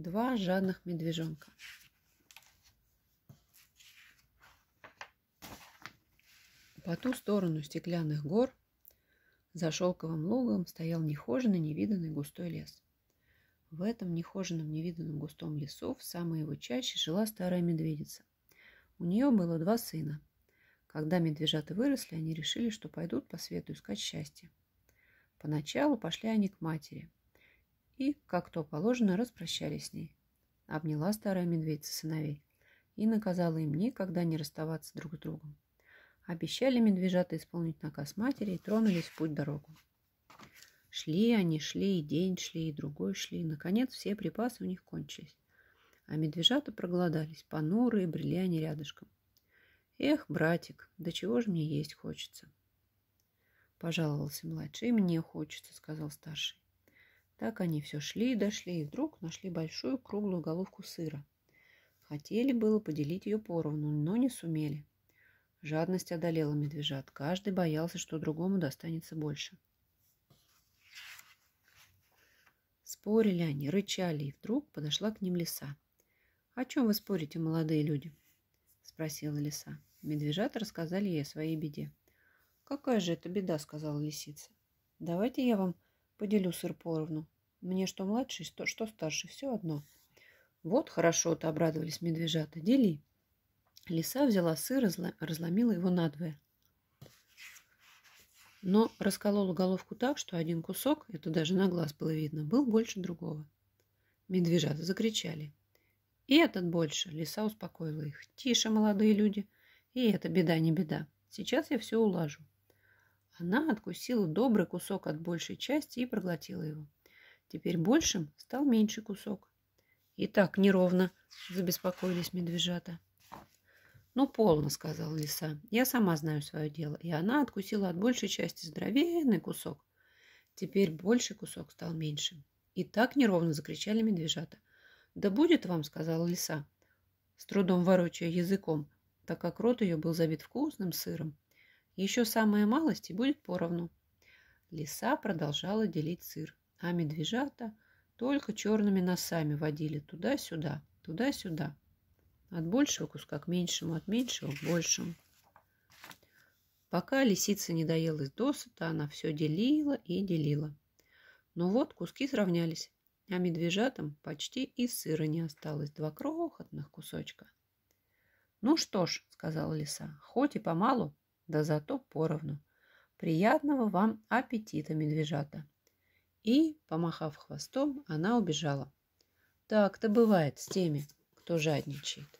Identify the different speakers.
Speaker 1: два жадных медвежонка. По ту сторону стеклянных гор за шелковым лугом стоял нехоженный, невиданный густой лес. В этом нехоженном, невиданном густом лесу в самой его чаще жила старая медведица. У нее было два сына. Когда медвежата выросли, они решили, что пойдут по свету искать счастье. Поначалу пошли они к матери – и, как то положено, распрощались с ней. Обняла старая медведица сыновей и наказала им никогда не расставаться друг с другом. Обещали медвежата исполнить наказ матери и тронулись в путь дорогу. Шли они, шли, и день шли, и другой шли. И, наконец, все припасы у них кончились. А медвежата проголодались, понурые, брели они рядышком. «Эх, братик, да чего же мне есть хочется?» Пожаловался младший. мне хочется», — сказал старший. Так они все шли и дошли, и вдруг нашли большую круглую головку сыра. Хотели было поделить ее поровну, но не сумели. Жадность одолела медвежат. Каждый боялся, что другому достанется больше. Спорили они, рычали, и вдруг подошла к ним лиса. «О чем вы спорите, молодые люди?» – спросила лиса. Медвежата рассказали ей о своей беде. «Какая же это беда?» – сказала лисица. «Давайте я вам поделю сыр поровну», мне что младший, что, что старше, все одно. Вот хорошо-то обрадовались медвежата. Дели. Лиса взяла сыр, разломила его надвое. Но расколола головку так, что один кусок, это даже на глаз было видно, был больше другого. Медвежата закричали. И этот больше. Лиса успокоила их. Тише, молодые люди. И это беда не беда. Сейчас я все улажу. Она откусила добрый кусок от большей части и проглотила его. Теперь большим стал меньший кусок. И так неровно забеспокоились медвежата. «Ну, полно», — сказала лиса. «Я сама знаю свое дело». И она откусила от большей части здоровенный кусок. Теперь больший кусок стал меньшим. И так неровно закричали медвежата. «Да будет вам», — сказала лиса, с трудом ворочая языком, так как рот ее был забит вкусным сыром. «Еще самая малость и будет поровну». Лиса продолжала делить сыр а медвежата только черными носами водили туда-сюда, туда-сюда. От большего куска к меньшему, от меньшего к большему. Пока лисица не доелась досыта, она все делила и делила. Но ну вот куски сравнялись, а медвежатам почти и сыра не осталось, два крохотных кусочка. «Ну что ж», — сказала лиса, — «хоть и помалу, да зато поровну. Приятного вам аппетита, медвежата!» И, помахав хвостом, она убежала. Так-то бывает с теми, кто жадничает.